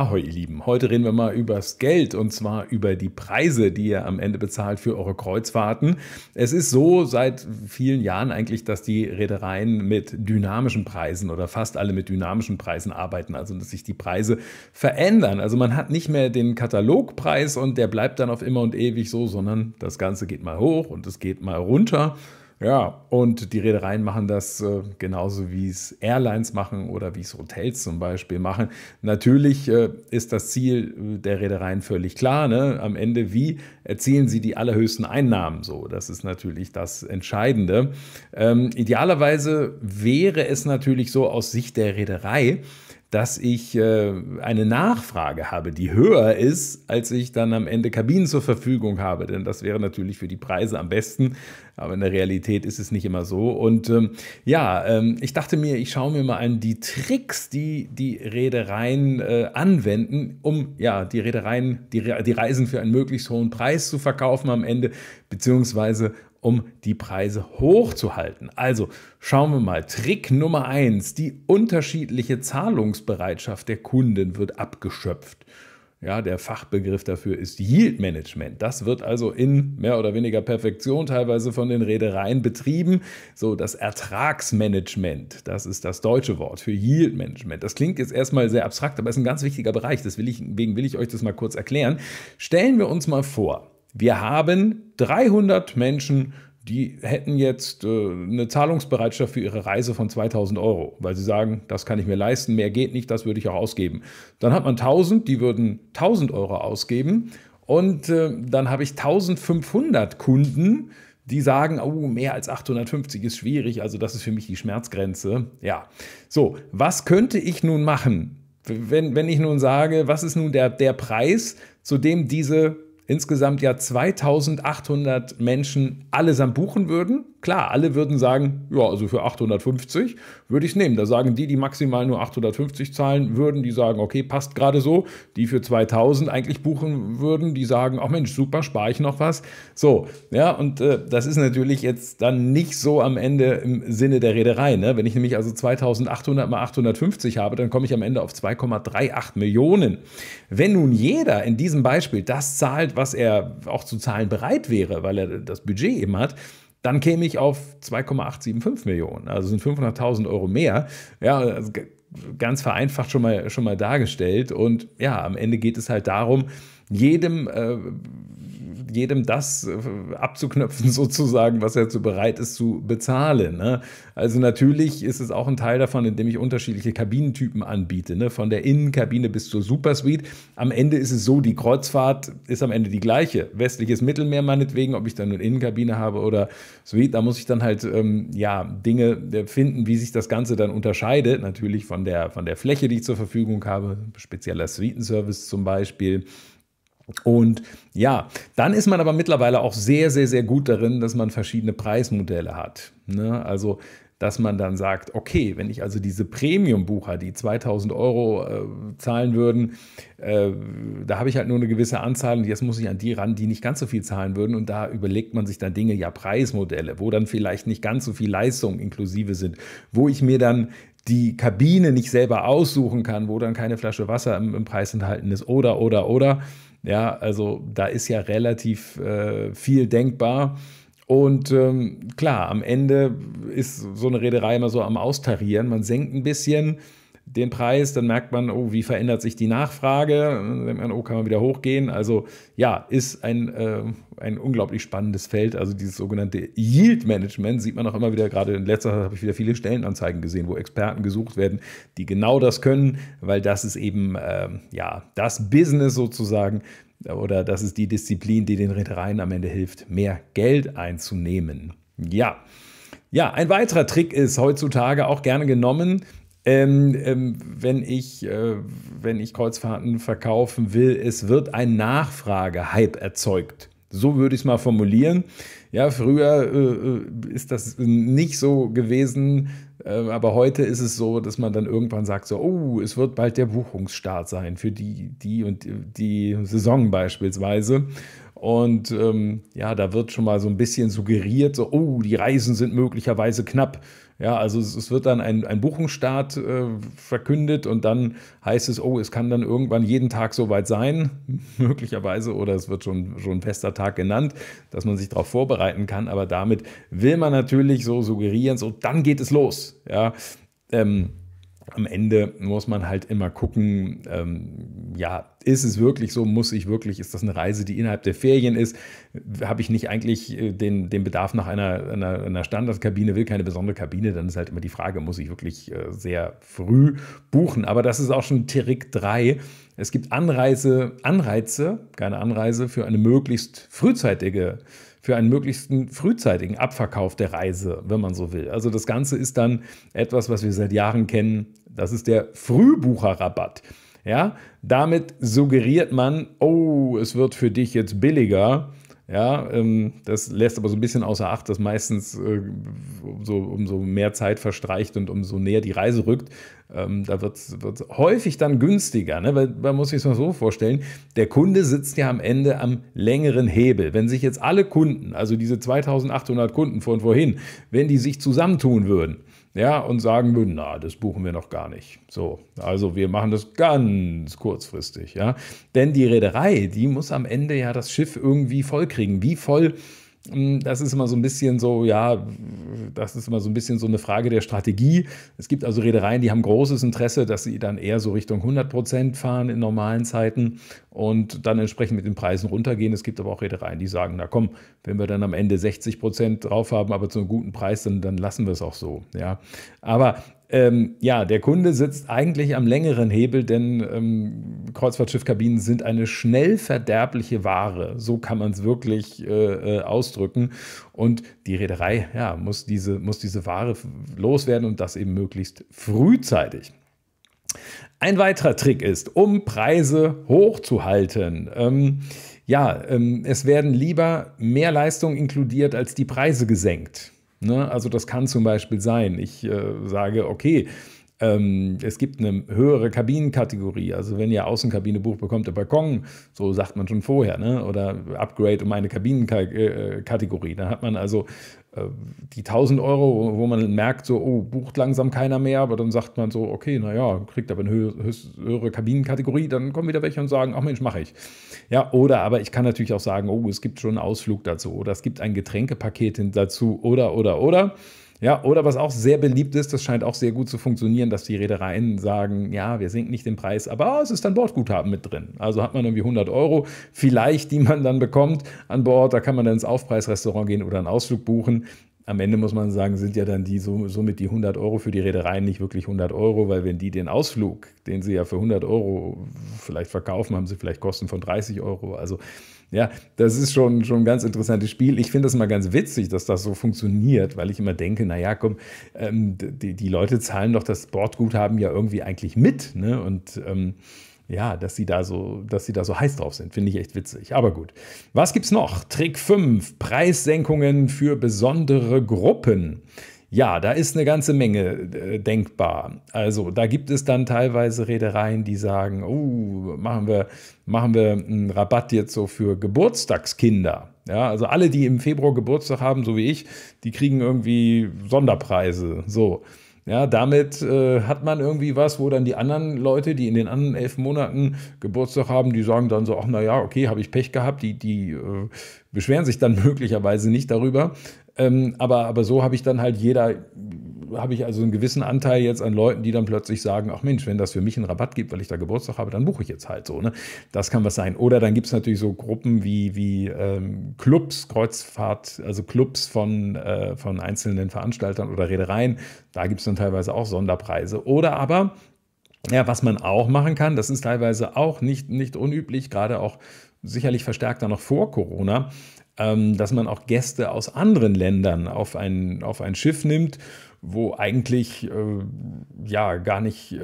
Ahoi, ihr Lieben. Heute reden wir mal übers Geld und zwar über die Preise, die ihr am Ende bezahlt für eure Kreuzfahrten. Es ist so seit vielen Jahren eigentlich, dass die Reedereien mit dynamischen Preisen oder fast alle mit dynamischen Preisen arbeiten, also dass sich die Preise verändern. Also man hat nicht mehr den Katalogpreis und der bleibt dann auf immer und ewig so, sondern das Ganze geht mal hoch und es geht mal runter. Ja, und die Reedereien machen das äh, genauso, wie es Airlines machen oder wie es Hotels zum Beispiel machen. Natürlich äh, ist das Ziel äh, der Reedereien völlig klar. Ne? Am Ende, wie erzielen sie die allerhöchsten Einnahmen? So, das ist natürlich das Entscheidende. Ähm, idealerweise wäre es natürlich so aus Sicht der Reederei, dass ich äh, eine Nachfrage habe, die höher ist, als ich dann am Ende Kabinen zur Verfügung habe. Denn das wäre natürlich für die Preise am besten. Aber in der Realität ist es nicht immer so. Und ähm, ja, ähm, ich dachte mir, ich schaue mir mal an die Tricks, die die Reedereien äh, anwenden, um ja die Reedereien, die, Re die Reisen für einen möglichst hohen Preis zu verkaufen am Ende, beziehungsweise um die Preise hochzuhalten. Also schauen wir mal. Trick Nummer eins: Die unterschiedliche Zahlungsbereitschaft der Kunden wird abgeschöpft. Ja, der Fachbegriff dafür ist Yield Management. Das wird also in mehr oder weniger Perfektion teilweise von den Reedereien betrieben. So das Ertragsmanagement, das ist das deutsche Wort für Yield Management. Das klingt jetzt erstmal sehr abstrakt, aber ist ein ganz wichtiger Bereich. Deswegen will ich euch das mal kurz erklären. Stellen wir uns mal vor, wir haben 300 Menschen, die hätten jetzt äh, eine Zahlungsbereitschaft für ihre Reise von 2000 Euro, weil sie sagen, das kann ich mir leisten, mehr geht nicht, das würde ich auch ausgeben. Dann hat man 1000, die würden 1000 Euro ausgeben und äh, dann habe ich 1500 Kunden, die sagen, oh, mehr als 850 ist schwierig, also das ist für mich die Schmerzgrenze. Ja, so, was könnte ich nun machen? Wenn, wenn ich nun sage, was ist nun der, der Preis, zu dem diese insgesamt ja 2800 Menschen allesamt buchen würden, klar, alle würden sagen, ja, also für 850 würde ich es nehmen. Da sagen die, die maximal nur 850 zahlen würden, die sagen, okay, passt gerade so. Die für 2000 eigentlich buchen würden, die sagen, ach Mensch, super, spare ich noch was. So, ja, und äh, das ist natürlich jetzt dann nicht so am Ende im Sinne der Rederei. Ne? Wenn ich nämlich also 2800 mal 850 habe, dann komme ich am Ende auf 2,38 Millionen. Wenn nun jeder in diesem Beispiel das zahlt, was er auch zu zahlen bereit wäre, weil er das Budget eben hat, dann käme ich auf 2,875 Millionen. Also sind 500.000 Euro mehr. Ja, also ganz vereinfacht schon mal, schon mal dargestellt. Und ja, am Ende geht es halt darum, jedem äh, jedem das äh, abzuknöpfen, sozusagen, was er zu bereit ist zu bezahlen. Ne? Also natürlich ist es auch ein Teil davon, indem ich unterschiedliche Kabinentypen anbiete, ne? von der Innenkabine bis zur Supersuite. Am Ende ist es so, die Kreuzfahrt ist am Ende die gleiche. Westliches Mittelmeer meinetwegen, ob ich dann eine Innenkabine habe oder Suite, da muss ich dann halt ähm, ja, Dinge äh, finden, wie sich das Ganze dann unterscheidet. Natürlich von der, von der Fläche, die ich zur Verfügung habe, spezieller Suitenservice zum Beispiel. Und ja, dann ist man aber mittlerweile auch sehr, sehr, sehr gut darin, dass man verschiedene Preismodelle hat. Ne? Also, dass man dann sagt, okay, wenn ich also diese Premium-Bucher, die 2000 Euro äh, zahlen würden, äh, da habe ich halt nur eine gewisse Anzahl und jetzt muss ich an die ran, die nicht ganz so viel zahlen würden. Und da überlegt man sich dann Dinge, ja, Preismodelle, wo dann vielleicht nicht ganz so viel Leistung inklusive sind, wo ich mir dann die Kabine nicht selber aussuchen kann, wo dann keine Flasche Wasser im, im Preis enthalten ist oder, oder, oder. Ja, also da ist ja relativ äh, viel denkbar. Und ähm, klar, am Ende ist so eine Rederei immer so am Austarieren. Man senkt ein bisschen, den Preis, dann merkt man, oh, wie verändert sich die Nachfrage? Dann denkt man, oh, kann man wieder hochgehen? Also ja, ist ein, äh, ein unglaublich spannendes Feld. Also dieses sogenannte Yield Management sieht man auch immer wieder, gerade in letzter Zeit habe ich wieder viele Stellenanzeigen gesehen, wo Experten gesucht werden, die genau das können, weil das ist eben äh, ja das Business sozusagen oder das ist die Disziplin, die den Reedereien am Ende hilft, mehr Geld einzunehmen. Ja. Ja, ein weiterer Trick ist heutzutage auch gerne genommen, ähm, ähm, wenn, ich, äh, wenn ich Kreuzfahrten verkaufen will, es wird ein Nachfragehype erzeugt. So würde ich es mal formulieren. Ja, früher äh, äh, ist das nicht so gewesen, äh, aber heute ist es so, dass man dann irgendwann sagt: so, oh, es wird bald der Buchungsstart sein für die, die und äh, die Saison beispielsweise. Und ähm, ja, da wird schon mal so ein bisschen suggeriert, so, oh, die Reisen sind möglicherweise knapp. Ja, also es, es wird dann ein, ein Buchungsstart äh, verkündet und dann heißt es, oh, es kann dann irgendwann jeden Tag soweit sein, möglicherweise, oder es wird schon, schon ein fester Tag genannt, dass man sich darauf vorbereiten kann. Aber damit will man natürlich so suggerieren, so, dann geht es los. Ja, ähm, am Ende muss man halt immer gucken, ähm, ja, ist es wirklich so, muss ich wirklich, ist das eine Reise, die innerhalb der Ferien ist? Habe ich nicht eigentlich äh, den, den Bedarf nach einer, einer, einer Standardkabine, will keine besondere Kabine, dann ist halt immer die Frage, muss ich wirklich äh, sehr früh buchen? Aber das ist auch schon Trick 3. Es gibt Anreize, Anreize, keine Anreise für eine möglichst frühzeitige äh, für einen möglichst frühzeitigen Abverkauf der Reise, wenn man so will. Also das Ganze ist dann etwas, was wir seit Jahren kennen. Das ist der Frühbucherrabatt. Ja, damit suggeriert man, oh, es wird für dich jetzt billiger ja, ähm, das lässt aber so ein bisschen außer Acht, dass meistens äh, umso, umso, mehr Zeit verstreicht und umso näher die Reise rückt, ähm, da wird es häufig dann günstiger. Ne? Weil man muss sich das mal so vorstellen, der Kunde sitzt ja am Ende am längeren Hebel. Wenn sich jetzt alle Kunden, also diese 2800 Kunden von vorhin, wenn die sich zusammentun würden, ja, und sagen na, das buchen wir noch gar nicht. So, also wir machen das ganz kurzfristig, ja. Denn die Reederei, die muss am Ende ja das Schiff irgendwie vollkriegen. Wie voll hm, das ist immer so ein bisschen so, ja, das ist immer so ein bisschen so eine Frage der Strategie. Es gibt also Reedereien, die haben großes Interesse, dass sie dann eher so Richtung 100 fahren in normalen Zeiten und dann entsprechend mit den Preisen runtergehen. Es gibt aber auch Reedereien, die sagen, na komm, wenn wir dann am Ende 60 drauf haben, aber zu einem guten Preis, dann, dann lassen wir es auch so. Ja, aber ähm, ja, der Kunde sitzt eigentlich am längeren Hebel, denn ähm, Kreuzfahrtschiffkabinen sind eine schnell verderbliche Ware. So kann man es wirklich äh, äh, ausdrücken. Und die Reederei ja, muss, diese, muss diese Ware loswerden und das eben möglichst frühzeitig. Ein weiterer Trick ist, um Preise hochzuhalten. Ähm, ja, ähm, es werden lieber mehr Leistungen inkludiert als die Preise gesenkt. Ne? Also das kann zum Beispiel sein. Ich äh, sage, okay, ähm, es gibt eine höhere Kabinenkategorie. Also wenn ihr Außenkabine bucht, bekommt ihr Balkon, so sagt man schon vorher, ne? oder Upgrade um eine Kabinenkategorie. Äh, äh, da hat man also äh, die 1000 Euro, wo man merkt, so, oh, bucht langsam keiner mehr, aber dann sagt man so, okay, naja, kriegt aber eine höhere, Kabinenkategorie, dann kommen wieder welche und sagen, ach Mensch, mache ich. Ja, oder aber ich kann natürlich auch sagen, oh, es gibt schon einen Ausflug dazu oder es gibt ein Getränkepaket dazu oder, oder, oder. Ja, oder was auch sehr beliebt ist, das scheint auch sehr gut zu funktionieren, dass die Reedereien sagen, ja, wir senken nicht den Preis, aber es ist dann Bordguthaben mit drin. Also hat man irgendwie 100 Euro vielleicht, die man dann bekommt an Bord. Da kann man dann ins Aufpreisrestaurant gehen oder einen Ausflug buchen. Am Ende muss man sagen, sind ja dann die somit die 100 Euro für die Reedereien nicht wirklich 100 Euro, weil wenn die den Ausflug, den sie ja für 100 Euro vielleicht verkaufen, haben sie vielleicht Kosten von 30 Euro. Also ja, das ist schon, schon ein ganz interessantes Spiel. Ich finde das mal ganz witzig, dass das so funktioniert, weil ich immer denke, naja, komm, ähm, die, die Leute zahlen doch das Bordguthaben ja irgendwie eigentlich mit. Ne? Und ähm, ja, dass sie da so, dass sie da so heiß drauf sind, finde ich echt witzig. Aber gut. Was gibt's noch? Trick 5: Preissenkungen für besondere Gruppen. Ja, da ist eine ganze Menge äh, denkbar. Also da gibt es dann teilweise Redereien, die sagen, oh, machen wir, machen wir einen Rabatt jetzt so für Geburtstagskinder. Ja, also alle, die im Februar Geburtstag haben, so wie ich, die kriegen irgendwie Sonderpreise. So. Ja, damit äh, hat man irgendwie was, wo dann die anderen Leute, die in den anderen elf Monaten Geburtstag haben, die sagen dann so, ach na ja, okay, habe ich Pech gehabt, die, die äh, beschweren sich dann möglicherweise nicht darüber. Ähm, aber, aber so habe ich dann halt jeder, habe ich also einen gewissen Anteil jetzt an Leuten, die dann plötzlich sagen, ach Mensch, wenn das für mich einen Rabatt gibt, weil ich da Geburtstag habe, dann buche ich jetzt halt so. Ne? Das kann was sein. Oder dann gibt es natürlich so Gruppen wie, wie ähm, Clubs, Kreuzfahrt, also Clubs von, äh, von einzelnen Veranstaltern oder Reedereien. Da gibt es dann teilweise auch Sonderpreise. Oder aber, ja, was man auch machen kann, das ist teilweise auch nicht, nicht unüblich, gerade auch sicherlich verstärkter noch vor Corona, ähm, dass man auch Gäste aus anderen Ländern auf ein, auf ein Schiff nimmt wo eigentlich äh, ja gar nicht äh,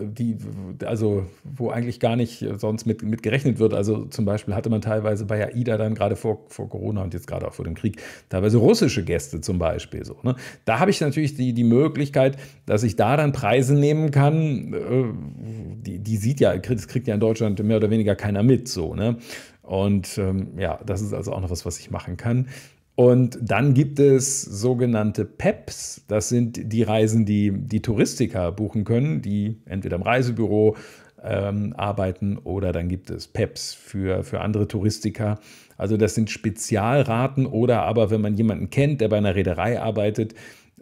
die, also wo eigentlich gar nicht äh, sonst mit, mit gerechnet wird. Also zum Beispiel hatte man teilweise bei AIDA dann gerade vor, vor Corona und jetzt gerade auch vor dem Krieg teilweise russische Gäste zum Beispiel. So, ne? Da habe ich natürlich die, die Möglichkeit, dass ich da dann Preise nehmen kann. Äh, die, die sieht ja, das kriegt ja in Deutschland mehr oder weniger keiner mit. So, ne? Und ähm, ja, das ist also auch noch was, was ich machen kann. Und dann gibt es sogenannte PEPs. Das sind die Reisen, die die Touristiker buchen können, die entweder im Reisebüro ähm, arbeiten oder dann gibt es PEPs für, für andere Touristiker. Also das sind Spezialraten oder aber wenn man jemanden kennt, der bei einer Reederei arbeitet,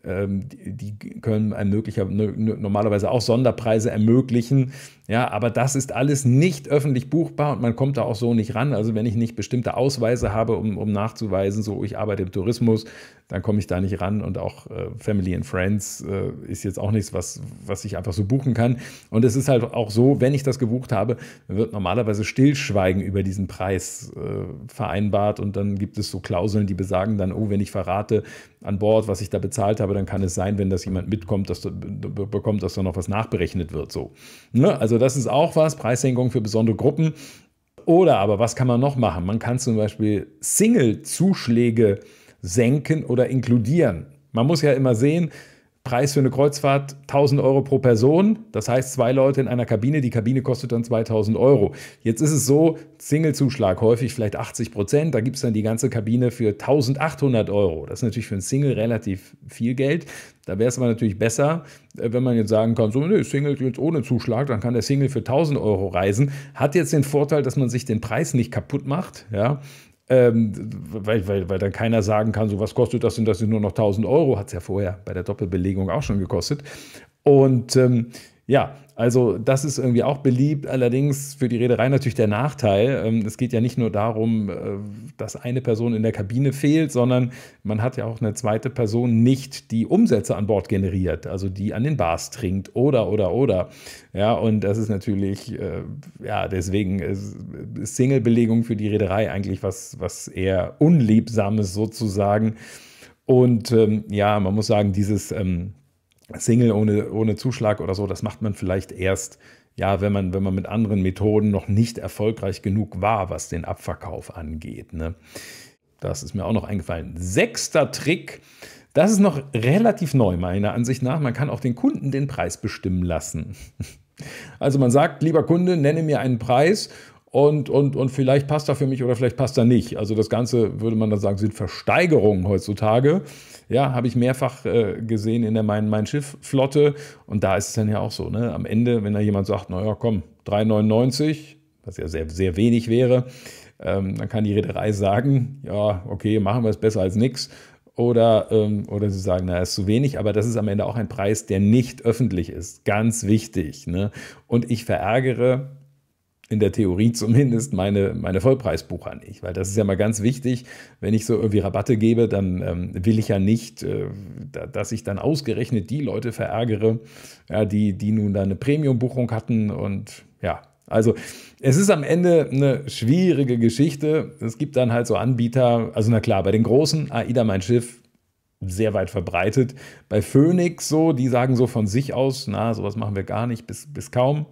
ähm, die können einem möglicher, normalerweise auch Sonderpreise ermöglichen. Ja, aber das ist alles nicht öffentlich buchbar und man kommt da auch so nicht ran. Also wenn ich nicht bestimmte Ausweise habe, um, um nachzuweisen, so ich arbeite im Tourismus, dann komme ich da nicht ran und auch äh, Family and Friends äh, ist jetzt auch nichts, was, was ich einfach so buchen kann. Und es ist halt auch so, wenn ich das gebucht habe, wird normalerweise Stillschweigen über diesen Preis äh, vereinbart und dann gibt es so Klauseln, die besagen dann, oh, wenn ich verrate an Bord, was ich da bezahlt habe, dann kann es sein, wenn das jemand mitkommt, dass du, bekommt, dass da noch was nachberechnet wird. So. Ne? Also das ist auch was, Preissenkung für besondere Gruppen. Oder aber, was kann man noch machen? Man kann zum Beispiel Single-Zuschläge senken oder inkludieren. Man muss ja immer sehen, Preis für eine Kreuzfahrt 1000 Euro pro Person. Das heißt, zwei Leute in einer Kabine. Die Kabine kostet dann 2000 Euro. Jetzt ist es so, Single-Zuschlag häufig vielleicht 80 Prozent. Da gibt es dann die ganze Kabine für 1800 Euro. Das ist natürlich für einen Single relativ viel Geld. Da wäre es aber natürlich besser, äh, wenn man jetzt sagen kann, so, nee, Single jetzt ohne Zuschlag, dann kann der Single für 1000 Euro reisen. Hat jetzt den Vorteil, dass man sich den Preis nicht kaputt macht. Ja, ähm, weil, weil, weil dann keiner sagen kann, so was kostet das und das sind nur noch 1000 Euro, hat es ja vorher bei der Doppelbelegung auch schon gekostet. Und ähm, ja, also das ist irgendwie auch beliebt, allerdings für die Reederei natürlich der Nachteil. Ähm, es geht ja nicht nur darum, äh, dass eine Person in der Kabine fehlt, sondern man hat ja auch eine zweite Person nicht, die Umsätze an Bord generiert, also die an den Bars trinkt oder oder oder. Ja, und das ist natürlich, äh, ja, deswegen ist Single-Belegung für die Reederei eigentlich was, was eher Unliebsames sozusagen. Und ähm, ja, man muss sagen, dieses ähm, Single ohne, ohne Zuschlag oder so, das macht man vielleicht erst, ja, wenn man, wenn man mit anderen Methoden noch nicht erfolgreich genug war, was den Abverkauf angeht. Ne? Das ist mir auch noch eingefallen. Sechster Trick. Das ist noch relativ neu, meiner Ansicht nach. Man kann auch den Kunden den Preis bestimmen lassen. Also man sagt, lieber Kunde, nenne mir einen Preis und, und, und vielleicht passt er für mich oder vielleicht passt er nicht. Also das Ganze, würde man dann sagen, sind Versteigerungen heutzutage. Ja, habe ich mehrfach äh, gesehen in der Mein, mein Schiff-Flotte. Und da ist es dann ja auch so, ne? am Ende, wenn da jemand sagt, naja, komm, 3,99, was ja sehr, sehr wenig wäre, ähm, dann kann die Reederei sagen, ja, okay, machen wir es besser als nichts. Oder, ähm, oder sie sagen, na, ist zu wenig, aber das ist am Ende auch ein Preis, der nicht öffentlich ist. Ganz wichtig. Ne? Und ich verärgere in der Theorie zumindest meine, meine Vollpreisbucher nicht. Weil das ist ja mal ganz wichtig, wenn ich so irgendwie Rabatte gebe, dann ähm, will ich ja nicht, äh, da, dass ich dann ausgerechnet die Leute verärgere, ja, die, die nun da eine Premium-Buchung hatten und ja. Also es ist am Ende eine schwierige Geschichte. Es gibt dann halt so Anbieter, also na klar, bei den großen, AIDA ah, mein Schiff, sehr weit verbreitet. Bei Phoenix so, die sagen so von sich aus, na, sowas machen wir gar nicht, bis, bis kaum.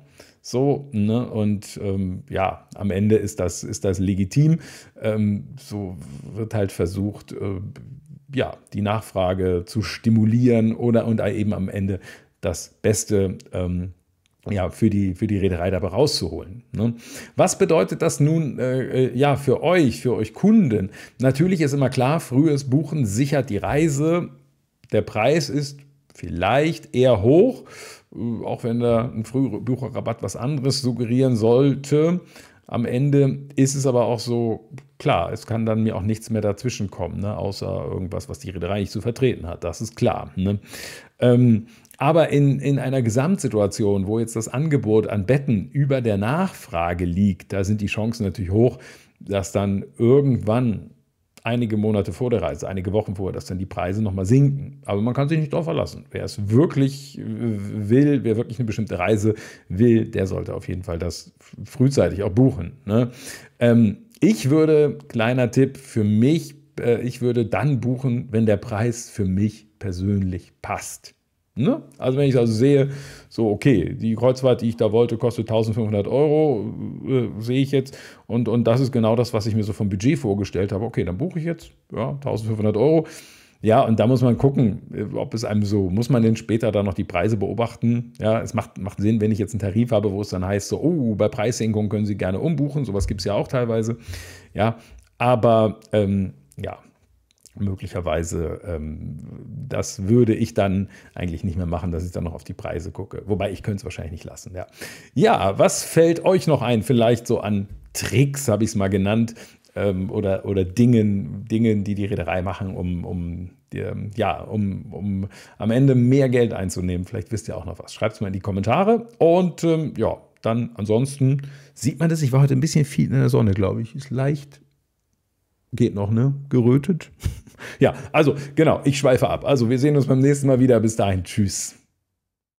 So, ne? Und ähm, ja, am Ende ist das, ist das legitim. Ähm, so wird halt versucht, äh, ja, die Nachfrage zu stimulieren oder und eben am Ende das Beste ähm, ja, für, die, für die Reederei dabei rauszuholen. Ne? Was bedeutet das nun äh, äh ja, für euch, für euch Kunden? Natürlich ist immer klar, frühes Buchen sichert die Reise. Der Preis ist vielleicht eher hoch, äh, auch wenn da ein Frühbucherrabatt was anderes suggerieren sollte. Am Ende ist es aber auch so, klar, es kann dann mir auch nichts mehr dazwischen kommen, ne? außer irgendwas, was die Reederei nicht zu vertreten hat. Das ist klar. Ne? Ähm, aber in, in einer Gesamtsituation, wo jetzt das Angebot an Betten über der Nachfrage liegt, da sind die Chancen natürlich hoch, dass dann irgendwann einige Monate vor der Reise, einige Wochen vorher, dass dann die Preise nochmal sinken. Aber man kann sich nicht darauf verlassen. Wer es wirklich äh, will, wer wirklich eine bestimmte Reise will, der sollte auf jeden Fall das frühzeitig auch buchen. Ne? Ähm, ich würde, kleiner Tipp für mich, äh, ich würde dann buchen, wenn der Preis für mich persönlich passt. Ne? Also wenn ich also sehe, so okay, die Kreuzfahrt, die ich da wollte, kostet 1500 Euro, äh, sehe ich jetzt und, und das ist genau das, was ich mir so vom Budget vorgestellt habe. Okay, dann buche ich jetzt, ja, 1500 Euro. Ja, und da muss man gucken, äh, ob es einem so, muss man denn später da noch die Preise beobachten? Ja, es macht, macht Sinn, wenn ich jetzt einen Tarif habe, wo es dann heißt, so, oh, bei Preissenkungen können Sie gerne umbuchen, sowas gibt es ja auch teilweise. Ja, aber ähm, ja, möglicherweise, ähm, das würde ich dann eigentlich nicht mehr machen, dass ich dann noch auf die Preise gucke. Wobei ich könnte es wahrscheinlich nicht lassen. Ja. ja, was fällt euch noch ein? Vielleicht so an Tricks, habe ich es mal genannt, ähm, oder, oder Dingen, Dingen, die die Reederei machen, um, um, ähm, ja, um, um am Ende mehr Geld einzunehmen. Vielleicht wisst ihr auch noch was. Schreibt es mal in die Kommentare. Und ähm, ja, dann ansonsten sieht man das. Ich war heute ein bisschen viel in der Sonne, glaube ich. Ist leicht Geht noch, ne? Gerötet. ja, also genau, ich schweife ab. Also wir sehen uns beim nächsten Mal wieder. Bis dahin, tschüss.